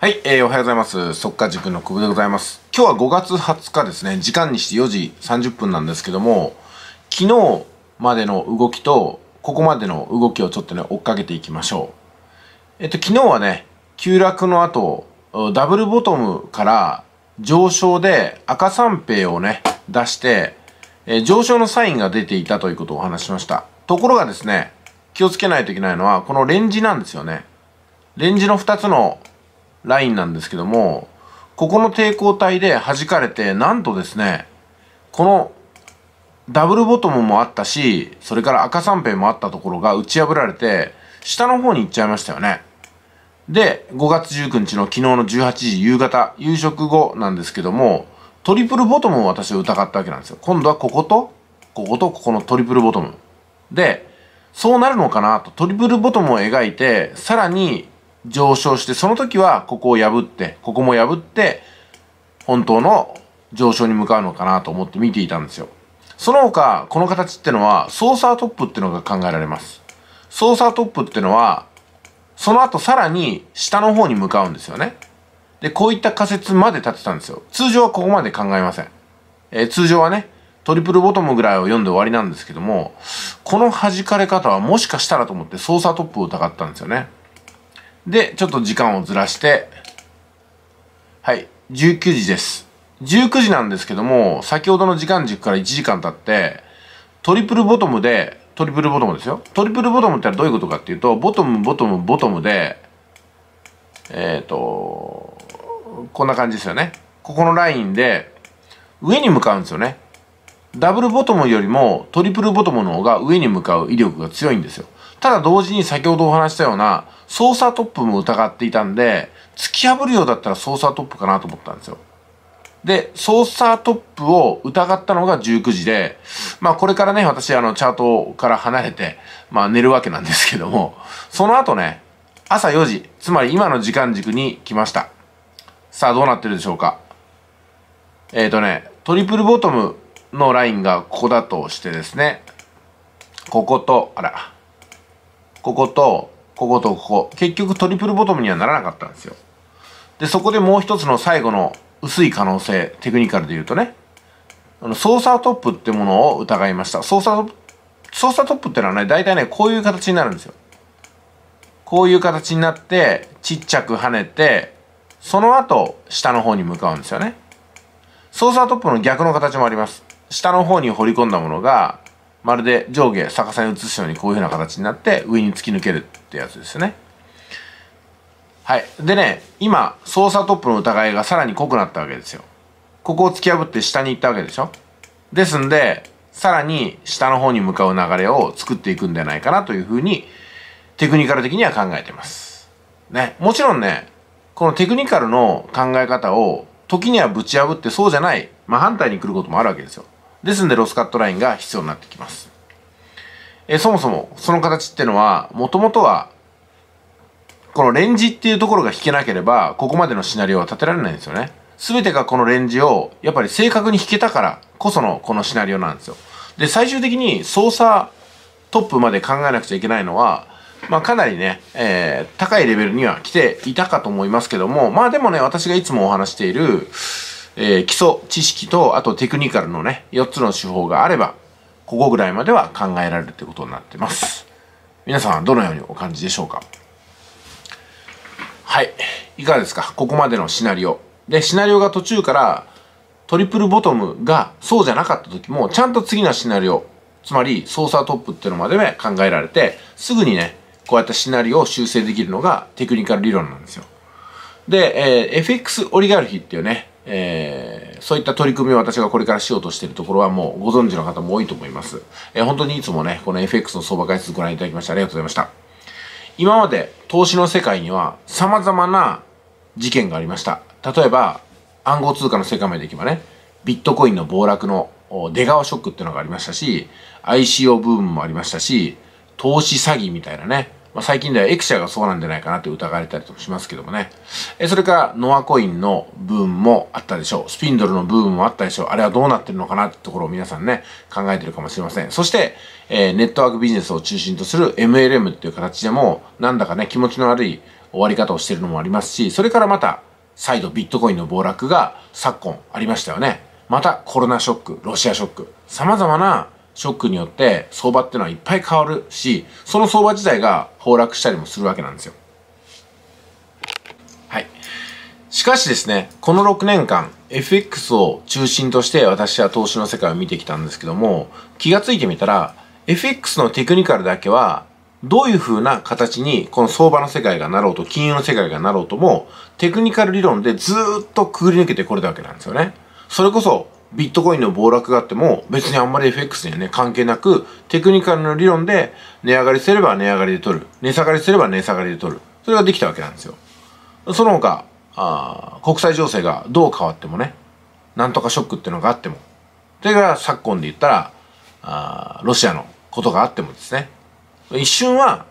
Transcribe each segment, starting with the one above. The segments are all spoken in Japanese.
はい、えー、おはようございます。速稼塾の久保でございます。今日は5月20日ですね、時間にして4時30分なんですけども、昨日までの動きと、ここまでの動きをちょっとね、追っかけていきましょう。えっと、昨日はね、急落の後、ダブルボトムから上昇で赤三平をね、出して、えー、上昇のサインが出ていたということをお話しました。ところがですね、気をつけないといけないのは、このレンジなんですよね。レンジの2つのラインなんですけども、ここの抵抗体で弾かれて、なんとですね、このダブルボトムもあったし、それから赤三平もあったところが打ち破られて、下の方に行っちゃいましたよね。で、5月19日の昨日の18時夕方、夕食後なんですけども、トリプルボトムを私は疑ったわけなんですよ。今度はここと、こことここのトリプルボトム。で、そうなるのかなと、トリプルボトムを描いて、さらに上昇して、その時はここを破って、ここも破って、本当の上昇に向かうのかなと思って見ていたんですよ。その他、この形ってのは、ソーサートップってのが考えられます。ソーサートップってのは、その後さらに下の方に向かうんですよね。で、こういった仮説まで立てたんですよ。通常はここまで考えません。えー、通常はね、トリプルボトムぐらいを読んで終わりなんですけども、この弾かれ方はもしかしたらと思って操作トップを疑ったんですよね。で、ちょっと時間をずらして、はい、19時です。19時なんですけども、先ほどの時間軸から1時間経って、トリプルボトムで、トリプルボトムですよ。トリプルボトムってどういうことかっていうと、ボトム、ボトム、ボトムで、えっ、ー、と、こんな感じですよね。ここのラインで、上に向かうんですよね。ダブルボトムよりもトリプルボトムの方が上に向かう威力が強いんですよ。ただ同時に先ほどお話したようなサートップも疑っていたんで、突き破るようだったらサートップかなと思ったんですよ。で、サートップを疑ったのが19時で、まあこれからね、私あのチャートから離れて、まあ寝るわけなんですけども、その後ね、朝4時、つまり今の時間軸に来ました。さあどうなってるでしょうか。えっ、ー、とね、トリプルボトムのラインがここだとしてですね、ここと、あら、こことこことここ結局トリプルボトムにはならなかったんですよでそこでもう一つの最後の薄い可能性テクニカルで言うとねあの操作トップってものを疑いました操作操作トップってのはね大体ねこういう形になるんですよこういう形になってちっちゃく跳ねてその後下の方に向かうんですよね操作トップの逆の形もあります下の方に掘り込んだものがまるで上下逆さに移すようにこういうふうな形になって上に突き抜けるってやつですね。はい。でね、今、操作トップの疑いがさらに濃くなったわけですよ。ここを突き破って下に行ったわけでしょですんで、さらに下の方に向かう流れを作っていくんじゃないかなというふうに、テクニカル的には考えてます。ね。もちろんね、このテクニカルの考え方を時にはぶち破ってそうじゃない、まあ、反対に来ることもあるわけですよ。ですんでロスカットラインが必要になってきます。えそもそもその形ってのは、もともとは、このレンジっていうところが引けなければ、ここまでのシナリオは立てられないんですよね。全てがこのレンジを、やっぱり正確に引けたからこそのこのシナリオなんですよ。で、最終的に操作トップまで考えなくちゃいけないのは、まあ、かなりね、えー、高いレベルには来ていたかと思いますけども、まあでもね、私がいつもお話している、えー、基礎知識と、あとテクニカルのね、4つの手法があれば、ここぐらいまでは考えられるということになってます。皆さんはどのようにお感じでしょうかはい。いかがですかここまでのシナリオ。で、シナリオが途中から、トリプルボトムがそうじゃなかった時も、ちゃんと次のシナリオ、つまり操作トップっていうのまでは考えられて、すぐにね、こうやってシナリオを修正できるのがテクニカル理論なんですよ。で、えー、FX オリガルヒっていうね、えー、そういった取り組みを私がこれからしようとしているところはもうご存知の方も多いと思います。えー、本当にいつもね、この FX の相場解説ご覧いただきましてありがとうございました。今まで投資の世界には様々な事件がありました。例えば、暗号通貨の世界までいけばね、ビットコインの暴落の出川ショックっていうのがありましたし、ICO ブームもありましたし、投資詐欺みたいなね、まあ、最近ではエクシャがそうなんじゃないかなって疑われたりとかしますけどもね。えそれからノアコインのブームもあったでしょう。スピンドルのブームもあったでしょう。あれはどうなってるのかなってところを皆さんね、考えてるかもしれません。そして、えー、ネットワークビジネスを中心とする MLM っていう形でも、なんだかね、気持ちの悪い終わり方をしてるのもありますし、それからまた、再度ビットコインの暴落が昨今ありましたよね。またコロナショック、ロシアショック、様々なショックによって相場っていうのはいっぱい変わるし、その相場自体が崩落したりもするわけなんですよ。はい。しかしですね、この6年間、FX を中心として私は投資の世界を見てきたんですけども、気がついてみたら、FX のテクニカルだけはどういう風な形にこの相場の世界がなろうと金融の世界がなろうともテクニカル理論でずっとくぐり抜けてこれたわけなんですよね。それこそビットコインの暴落があっても別にあんまり FX にはね関係なくテクニカルの理論で値上がりすれば値上がりで取る値下がりすれば値下がりで取るそれができたわけなんですよその他あ国際情勢がどう変わってもねなんとかショックっていうのがあってもそれが昨今で言ったらあロシアのことがあってもですね一瞬は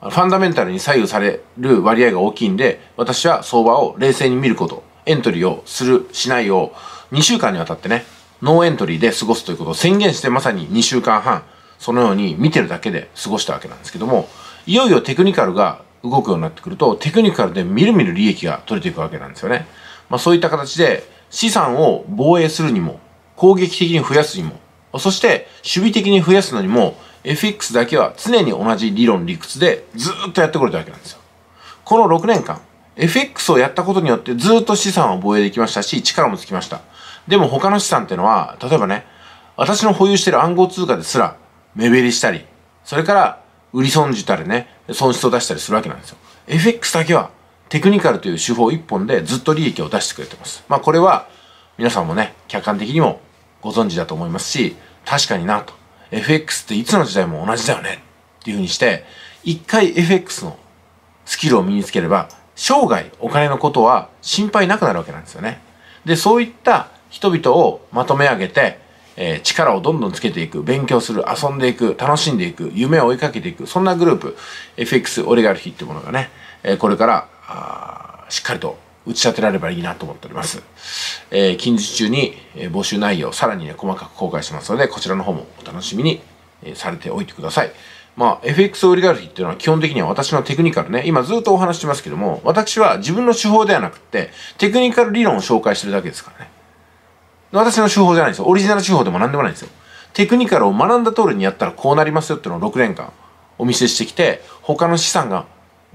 ファンダメンタルに左右される割合が大きいんで私は相場を冷静に見ることエントリーをする、しないを2週間にわたってね、ノーエントリーで過ごすということを宣言してまさに2週間半、そのように見てるだけで過ごしたわけなんですけども、いよいよテクニカルが動くようになってくると、テクニカルでみるみる利益が取れていくわけなんですよね。まあそういった形で資産を防衛するにも、攻撃的に増やすにも、そして守備的に増やすのにも、FX だけは常に同じ理論理屈でずっとやってこれたわけなんですよ。この6年間、FX をやったことによってずっと資産を防衛できましたし、力もつきました。でも他の資産ってのは、例えばね、私の保有してる暗号通貨ですら、目減りしたり、それから売り損じたりね、損失を出したりするわけなんですよ。FX だけは、テクニカルという手法一本でずっと利益を出してくれてます。まあこれは、皆さんもね、客観的にもご存知だと思いますし、確かになと。FX っていつの時代も同じだよね。っていうふうにして、一回 FX のスキルを身につければ、生涯お金のことは心配なくなるわけなんですよね。で、そういった人々をまとめ上げて、えー、力をどんどんつけていく、勉強する、遊んでいく、楽しんでいく、夢を追いかけていく、そんなグループ、FX オリガルヒっていうものがね、えー、これから、あしっかりと打ち立てられればいいなと思っております。えー、近日中に、え募集内容、さらにね、細かく公開しますので、こちらの方もお楽しみに、えされておいてください。まあ、FX オリガルヒっていうのは基本的には私のテクニカルね、今ずっとお話してますけども、私は自分の手法ではなくて、テクニカル理論を紹介してるだけですからね。私の手法じゃないんですよ。オリジナル手法でも何でもないんですよ。テクニカルを学んだ通りにやったらこうなりますよっていうのを6年間お見せしてきて、他の資産が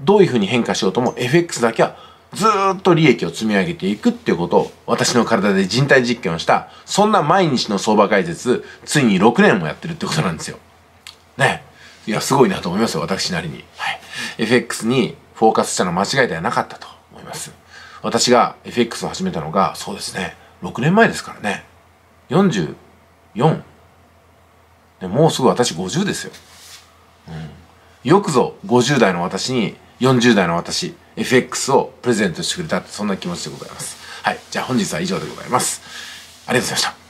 どういうふうに変化しようとも FX だけはずっと利益を積み上げていくっていうことを私の体で人体実験をした、そんな毎日の相場解説、ついに6年もやってるってことなんですよ。ね。いや、すごいなと思いますよ、私なりに。はい。FX にフォーカスしたの間違いではなかったと思います。私が FX を始めたのが、そうですね、6年前ですからね。44。でもうすぐ私50ですよ。うん。よくぞ50代の私に、40代の私、FX をプレゼントしてくれた、そんな気持ちでございます。はい。じゃあ本日は以上でございます。ありがとうございました。